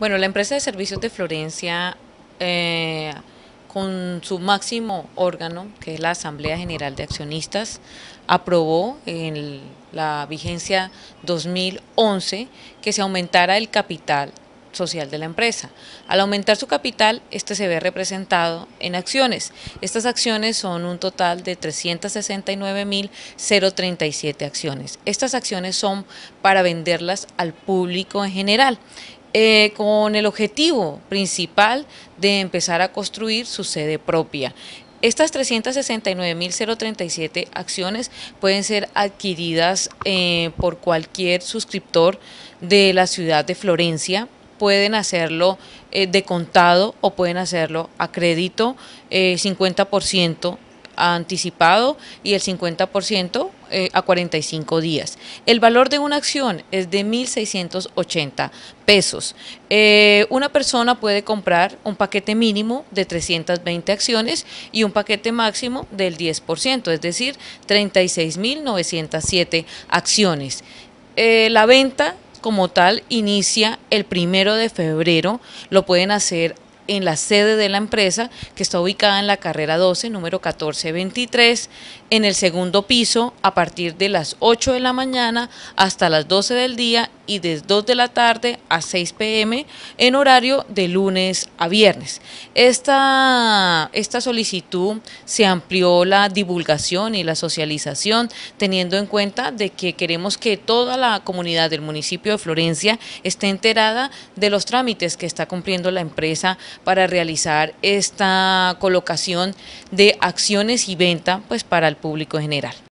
Bueno, la empresa de servicios de Florencia, eh, con su máximo órgano, que es la Asamblea General de Accionistas, aprobó en la vigencia 2011 que se aumentara el capital social de la empresa. Al aumentar su capital, este se ve representado en acciones. Estas acciones son un total de 369.037 acciones. Estas acciones son para venderlas al público en general. Eh, con el objetivo principal de empezar a construir su sede propia. Estas 369.037 acciones pueden ser adquiridas eh, por cualquier suscriptor de la ciudad de Florencia. Pueden hacerlo eh, de contado o pueden hacerlo a crédito, 50% anticipado y el 50% eh, a 45 días. El valor de una acción es de 1.680 pesos. Eh, una persona puede comprar un paquete mínimo de 320 acciones y un paquete máximo del 10%, es decir, 36.907 acciones. Eh, la venta como tal inicia el primero de febrero, lo pueden hacer en la sede de la empresa, que está ubicada en la carrera 12, número 1423, en el segundo piso, a partir de las 8 de la mañana hasta las 12 del día y de 2 de la tarde a 6 pm, en horario de lunes a viernes. Esta, esta solicitud se amplió la divulgación y la socialización, teniendo en cuenta de que queremos que toda la comunidad del municipio de Florencia esté enterada de los trámites que está cumpliendo la empresa para realizar esta colocación de acciones y venta pues para el público general.